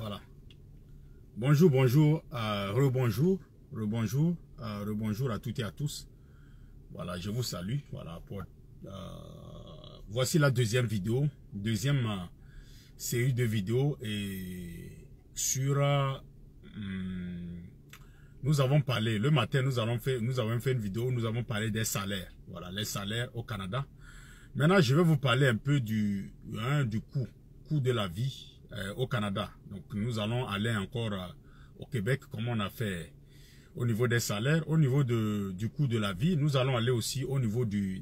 Voilà. Bonjour, bonjour, euh, rebonjour, rebonjour, euh, rebonjour à toutes et à tous. Voilà, je vous salue. Voilà, pour, euh, voici la deuxième vidéo, deuxième série de vidéos et sur hmm, nous avons parlé le matin nous allons fait nous avons fait une vidéo nous avons parlé des salaires voilà les salaires au Canada maintenant je vais vous parler un peu du hein, du coût coût de la vie euh, au Canada. Donc nous allons aller encore euh, au Québec comme on a fait au niveau des salaires, au niveau du coût de la vie. Nous allons aller aussi au niveau du,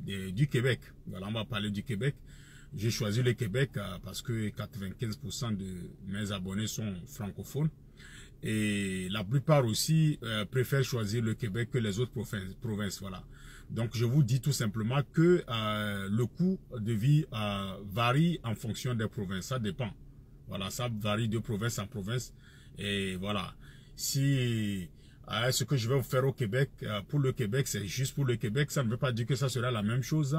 Québec. Voilà, on va parler du Québec. J'ai choisi le Québec euh, parce que 95% de mes abonnés sont francophones. Et la plupart aussi préfèrent choisir le Québec que les autres provinces. voilà. Donc je vous dis tout simplement que le coût de vie varie en fonction des provinces. Ça dépend. Voilà, ça varie de province en province. Et voilà. Si euh, ce que je vais vous faire au Québec, euh, pour le Québec, c'est juste pour le Québec, ça ne veut pas dire que ça sera la même chose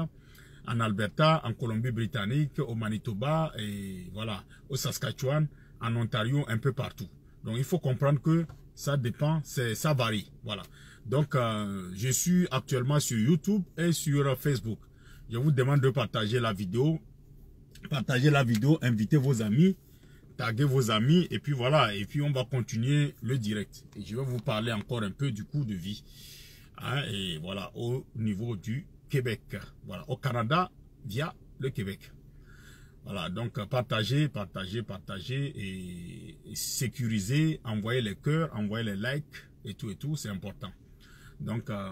en Alberta, en Colombie-Britannique, au Manitoba, et voilà, au Saskatchewan, en Ontario, un peu partout. Donc il faut comprendre que ça dépend, ça varie. Voilà. Donc euh, je suis actuellement sur YouTube et sur Facebook. Je vous demande de partager la vidéo. Partagez la vidéo, invitez vos amis taguez vos amis et puis voilà, et puis on va continuer le direct. Et je vais vous parler encore un peu du coût de vie. Hein, et voilà, au niveau du Québec. Voilà, au Canada via le Québec. Voilà, donc partagez, partagez, partagez et, sécuriser. sécurisez, envoyez les cœurs, envoyez les likes et tout et tout, c'est important. Donc, euh,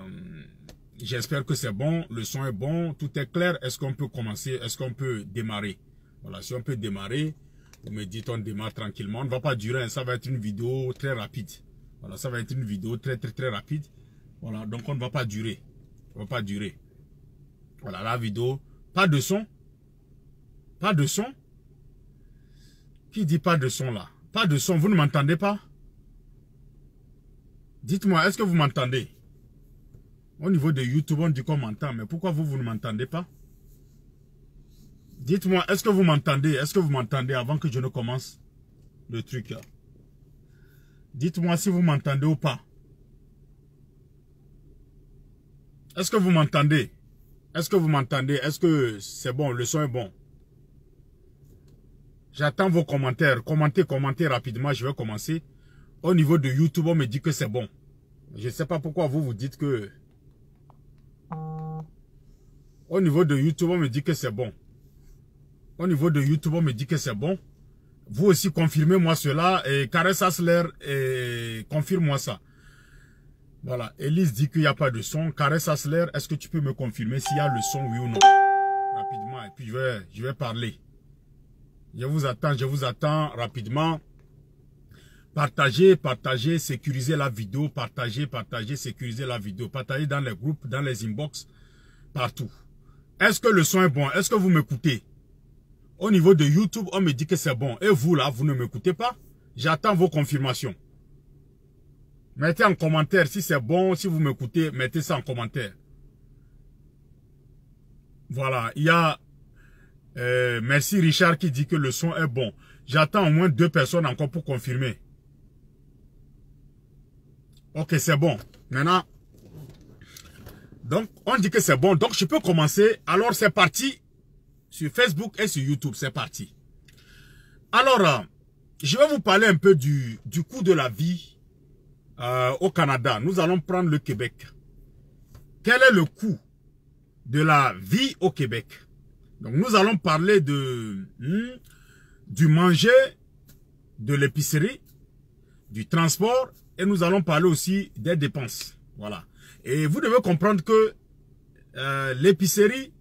j'espère que c'est bon, le son est bon, tout est clair. Est-ce qu'on peut commencer, est-ce qu'on peut démarrer Voilà, si on peut démarrer, vous me dites, on démarre tranquillement. On ne va pas durer, hein. ça va être une vidéo très rapide. Voilà, ça va être une vidéo très, très, très rapide. Voilà, donc on ne va pas durer. On ne va pas durer. Voilà, la vidéo, pas de son. Pas de son. Qui dit pas de son là Pas de son, vous ne m'entendez pas Dites-moi, est-ce que vous m'entendez Au niveau de YouTube, on dit qu'on m'entend, mais pourquoi vous, vous ne m'entendez pas Dites-moi, est-ce que vous m'entendez Est-ce que vous m'entendez avant que je ne commence le truc Dites-moi si vous m'entendez ou pas. Est-ce que vous m'entendez Est-ce que vous m'entendez Est-ce que c'est bon Le son est bon J'attends vos commentaires. Commentez, commentez rapidement. Je vais commencer. Au niveau de YouTube, on me dit que c'est bon. Je ne sais pas pourquoi vous vous dites que... Au niveau de YouTube, on me dit que c'est bon au niveau de YouTube, on me dit que c'est bon. Vous aussi, confirmez-moi cela. Et Caresse Asler, et confirme-moi ça. Voilà. Elise dit qu'il n'y a pas de son. Caresse Asler, est-ce que tu peux me confirmer s'il y a le son, oui ou non Rapidement. Et puis, je vais, je vais parler. Je vous attends, je vous attends rapidement. Partagez, partagez, sécurisez la vidéo. Partagez, partagez, sécurisez la vidéo. Partagez dans les groupes, dans les inbox, partout. Est-ce que le son est bon Est-ce que vous m'écoutez au niveau de YouTube, on me dit que c'est bon. Et vous, là, vous ne m'écoutez pas. J'attends vos confirmations. Mettez en commentaire si c'est bon, si vous m'écoutez, mettez ça en commentaire. Voilà, il y a... Euh, merci Richard qui dit que le son est bon. J'attends au moins deux personnes encore pour confirmer. Ok, c'est bon. Maintenant, donc, on dit que c'est bon. Donc, je peux commencer. Alors, c'est parti sur Facebook et sur YouTube. C'est parti. Alors, euh, je vais vous parler un peu du, coût de la vie euh, au Canada. Nous allons prendre le Québec. Quel est le coût de la vie au Québec Donc, nous allons parler de hmm, du manger, de l'épicerie, du transport et nous allons parler aussi des dépenses. Voilà. Et vous devez comprendre que euh, l'épicerie,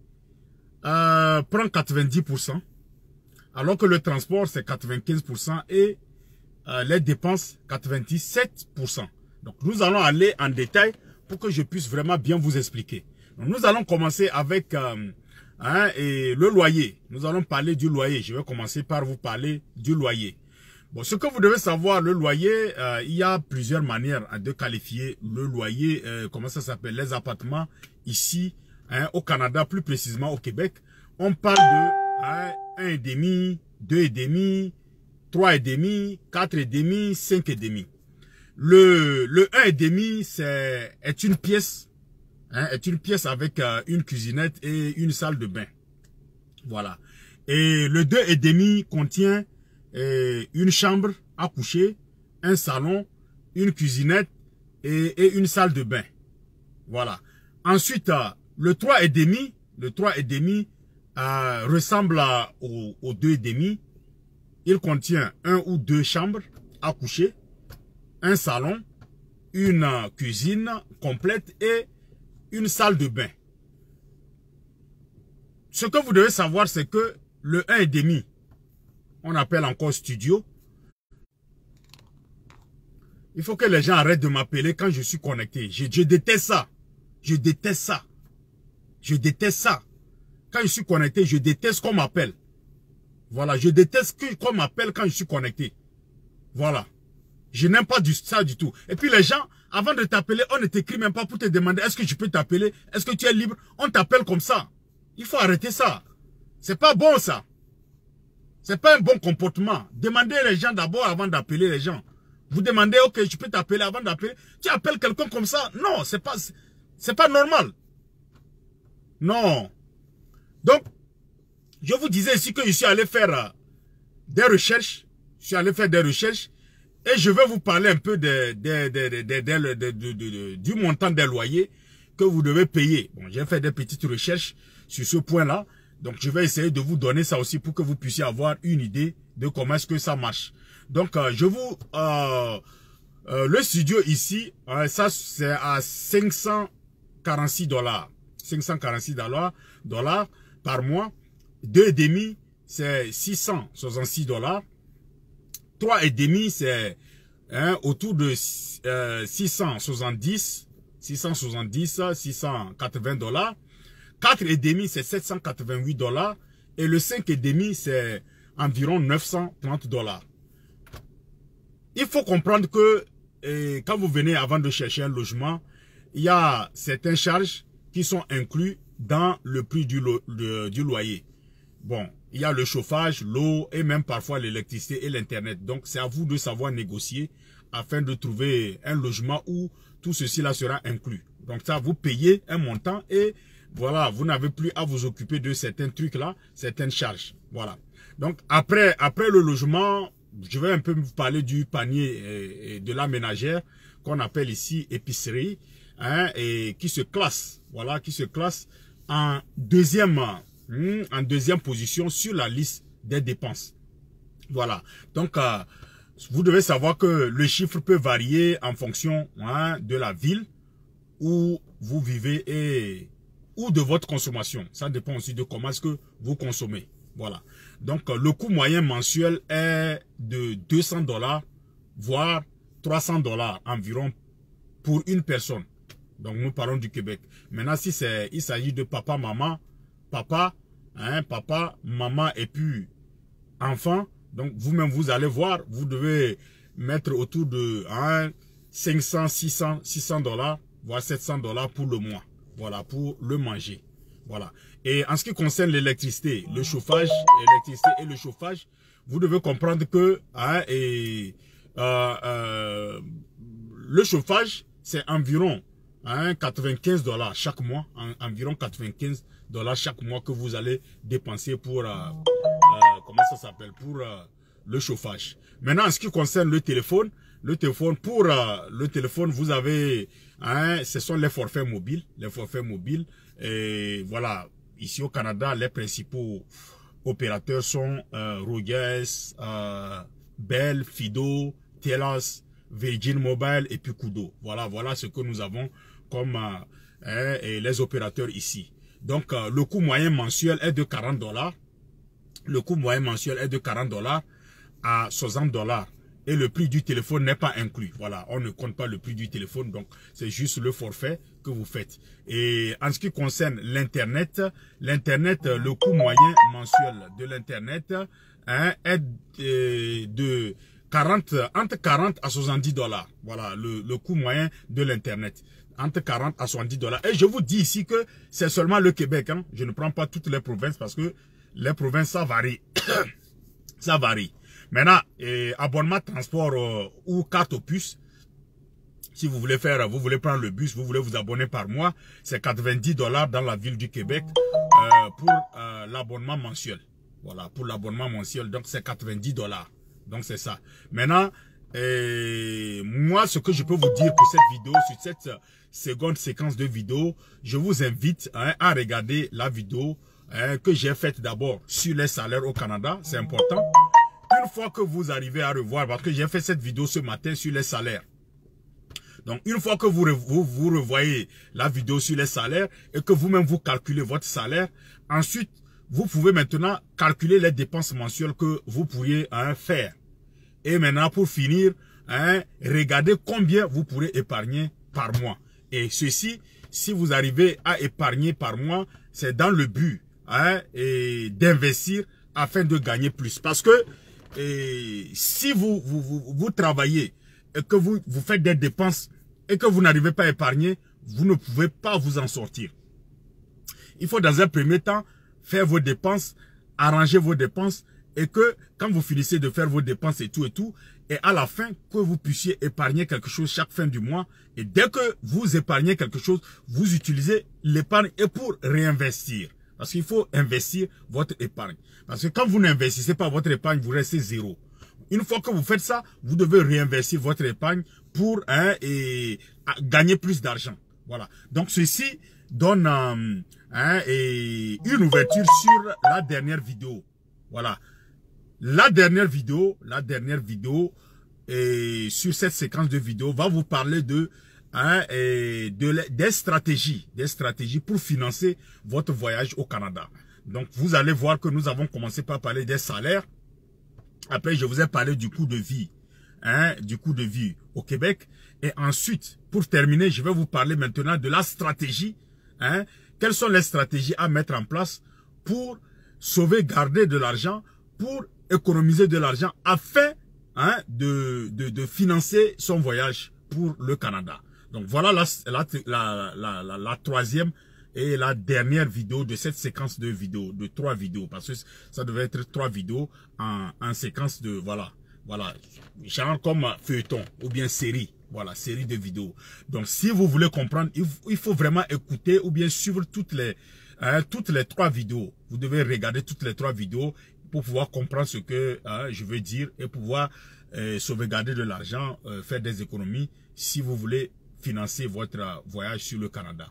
euh, prend 90%, alors que le transport, c'est 95% et euh, les dépenses, 97%. Donc, nous allons aller en détail pour que je puisse vraiment bien vous expliquer. nous allons commencer avec euh, hein, et le loyer. Nous allons parler du loyer. Je vais commencer par vous parler du loyer. Bon, ce que vous devez savoir, le loyer, il y a plusieurs manières de qualifier le loyer. comment ça s'appelle Les appartements ici Hein, au Canada, plus précisément au Québec, on parle de hein, un et demi, deux et demi, trois et demi, quatre et demi, cinq et demi. Le le un et demi c'est est une pièce, hein, est une pièce avec euh, une cuisinette et une salle de bain, voilà. Et le deux et demi contient euh, une chambre à coucher, un salon, une cuisinette et une salle de bain, voilà. Ensuite, euh, le demi, le demi euh, ressemble à, au, et demi. Il contient un ou deux chambres à coucher, un salon, une euh, cuisine complète et une salle de bain. Ce que vous devez savoir, c'est que le et demi, on appelle encore studio, il faut que les gens arrêtent de m'appeler quand je suis connecté. je, déteste ça. Je déteste ça. Je déteste ça. Quand je suis connecté, je déteste qu'on m'appelle. Voilà, je déteste qu'on m'appelle quand je suis connecté. Voilà. Je n'aime pas du, ça du tout. Et puis les gens, avant de t'appeler, on ne t'écrit même pas pour te demander est-ce que je peux t'appeler Est-ce que tu es libre On t'appelle comme ça. Il faut arrêter ça. C'est pas bon ça. C'est pas un bon comportement. Demandez les gens d'abord avant d'appeler les gens. Vous demandez, ok, je peux t'appeler avant d'appeler. Tu appelles quelqu'un comme ça. Non, c'est pas, c'est pas normal. Non. Donc, je vous disais ici que je suis allé faire des recherches. Je suis allé faire des recherches. Et je vais vous parler un peu du montant des loyers que vous devez payer. Bon, j'ai fait des petites recherches sur ce point-là. Donc, je vais essayer de vous donner ça aussi pour que vous puissiez avoir une idée de comment est-ce que ça marche. Donc, je vous... le studio ici, ça c'est à 546 dollars. 546 dollars, par mois. Deux et demi, c'est 666 dollars. Trois et demi, c'est hein, autour de 670, 670, 680 dollars. Quatre et demi, c'est 788 dollars. Et le cinq et demi, c'est environ 930 dollars. Il faut comprendre que euh, quand vous venez avant de chercher un logement, il y a certaines charges sont inclus dans le prix du, du loyer. Bon, il y a le chauffage, l'eau et même parfois l'électricité et l'Internet. Donc, c'est à vous de savoir négocier afin de trouver un logement où tout ceci là sera inclus. Donc ça, vous payez un montant et voilà, vous n'avez plus à vous occuper de certains trucs là, certaines charges. Voilà. Donc après, après le logement, je vais un peu vous parler du panier euh, et, de la ménagère qu'on appelle ici épicerie hein, et qui se classe voilà, qui se classe en deuxième, hmm, en deuxième position sur la liste des dépenses. Voilà. Donc, euh, vous devez savoir que le chiffre peut varier en fonction hein, de la ville où vous vivez et ou de votre consommation. Ça dépend aussi de comment est-ce que vous consommez. Voilà. Donc, euh, le coût moyen mensuel est de 200 dollars, voire 300 dollars environ pour une personne. Donc nous parlons du Québec. Maintenant, si c'est, il s'agit de papa, maman, papa, hein, papa, maman et puis enfant, donc vous-même vous allez voir, vous devez mettre autour de hein, 500, 600, 600 dollars, voire 700 dollars pour le mois. Voilà, pour le manger. Voilà. Et en ce qui concerne l'électricité, le chauffage, l'électricité et le chauffage, vous devez comprendre que hein, et, euh, euh, le chauffage, c'est environ 95 hein, dollars chaque mois, environ 95 dollars chaque mois que vous allez dépenser pour, euh, euh, comment ça s'appelle, pour euh, le chauffage. Maintenant, en ce qui concerne le téléphone, le téléphone, pour le téléphone, vous avez, hein, ce sont les forfaits mobiles, les forfaits mobiles, et voilà, ici au Canada, les principaux opérateurs sont euh, Rogers, Bell, Fido, Telas, Virgin Mobile et puis Kudo. Voilà, voilà ce que nous avons comme euh, hein, les opérateurs ici. Donc, euh, le coût moyen mensuel est de 40 dollars. Le coût moyen mensuel est de 40 dollars à 60 dollars. Et le prix du téléphone n'est pas inclus. Voilà, on ne compte pas le prix du téléphone, donc c'est juste le forfait que vous faites. Et en ce qui concerne l'Internet, l'Internet, euh, le coût moyen mensuel de l'Internet hein, est de 40, entre 40 à 70 dollars. Voilà, le coût moyen de l'Internet entre 40 à 70 dollars. Et je vous dis ici que c'est seulement le Québec. Hein. Je ne prends pas toutes les provinces parce que les provinces, ça varie. ça varie. Maintenant, et abonnement transport euh, ou carte au puce, si vous voulez faire, vous voulez prendre le bus, vous voulez vous abonner par mois, c'est 90 dollars dans la ville du Québec euh, pour euh, l'abonnement mensuel. Voilà, pour l'abonnement mensuel, donc c'est 90 dollars. Donc c'est ça. Maintenant, et moi, ce que je peux vous dire pour cette vidéo, sur cette seconde séquence de vidéo, je vous invite hein, à regarder la vidéo hein, que j'ai faite d'abord sur les salaires au Canada. C'est important. Une fois que vous arrivez à revoir, parce que j'ai fait cette vidéo ce matin sur les salaires. Donc, une fois que vous, vous, revoyez la vidéo sur les salaires et que vous-même vous calculez votre salaire, ensuite, vous pouvez maintenant calculer les dépenses mensuelles que vous pourriez hein, faire. Et maintenant, pour finir, Hein? regardez combien vous pourrez épargner par mois. Et ceci, si vous arrivez à épargner par mois, c'est dans le but hein, d'investir afin de gagner plus. Parce que et si vous, vous, travaillez et que vous, vous faites des dépenses et que vous n'arrivez pas à épargner, vous ne pouvez pas vous en sortir. Il faut dans un premier temps faire vos dépenses, arranger vos dépenses et que quand vous finissez de faire vos dépenses et tout et tout, et à la fin, que vous puissiez épargner quelque chose chaque fin du mois. Et dès que vous épargnez quelque chose, vous utilisez l'épargne et pour réinvestir. Parce qu'il faut investir votre épargne. Parce que quand vous n'investissez pas votre épargne, vous restez zéro. Une fois que vous faites ça, vous devez réinvestir votre épargne pour hein, gagner plus d'argent. Voilà. Donc ceci donne euh, hein, une ouverture sur la dernière vidéo. Voilà. La dernière vidéo, la dernière vidéo et sur cette séquence de vidéos va vous parler de, hein, et de des stratégies, des stratégies pour financer votre voyage au Canada. Donc vous allez voir que nous avons commencé par parler des salaires. Après je vous ai parlé du coût de vie, hein, du coût de vie au Québec. Et ensuite, pour terminer, je vais vous parler maintenant de la stratégie. Hein, quelles sont les stratégies à mettre en place pour sauver, garder de l'argent pour économiser de l'argent afin hein, de, de, financer son voyage pour le Canada. Donc voilà la, la, la, la, troisième et la dernière vidéo de cette séquence de vidéos, de trois vidéos, parce que ça devait être trois vidéos en, en séquence de, voilà, voilà, genre comme feuilleton ou bien série. Voilà, série de vidéos. Donc, si vous voulez comprendre, il faut vraiment écouter ou bien suivre toutes les, hein, toutes les trois vidéos. Vous devez regarder toutes les trois vidéos pour pouvoir comprendre ce que hein, je veux dire et pouvoir euh, sauvegarder de l'argent, euh, faire des économies si vous voulez financer votre euh, voyage sur le Canada.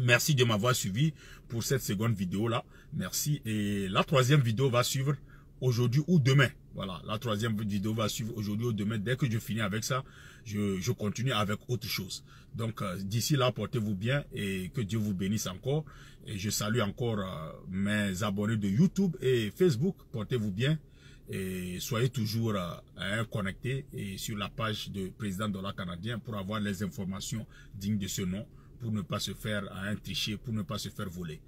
Merci de m'avoir suivi pour cette seconde vidéo-là. Merci. Et la troisième vidéo va suivre aujourd'hui ou demain. Voilà, la troisième vidéo va suivre aujourd'hui ou demain. Dès que je finis avec ça, je, continue avec autre chose. Donc euh, d'ici là, portez-vous bien et que Dieu vous bénisse encore. Et je salue encore euh, mes abonnés de YouTube et Facebook. Portez-vous bien et soyez toujours euh, connectés sur la page de Président Dollar Canadien pour avoir les informations dignes de ce nom, pour ne pas se faire un tricher, pour ne pas se faire voler.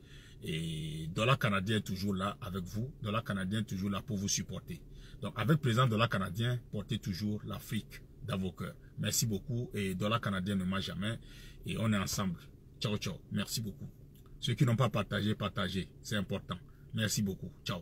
Et Dollar Canadien est toujours là avec vous. Dollar Canadien est toujours là pour vous supporter. Donc, avec président la canadien, portez toujours l'Afrique dans vos cœurs. Merci beaucoup. Et dollar canadien ne marche jamais. Et on est ensemble. Ciao, ciao. Merci beaucoup. Ceux qui n'ont pas partagé, partagez. C'est important. Merci beaucoup. Ciao.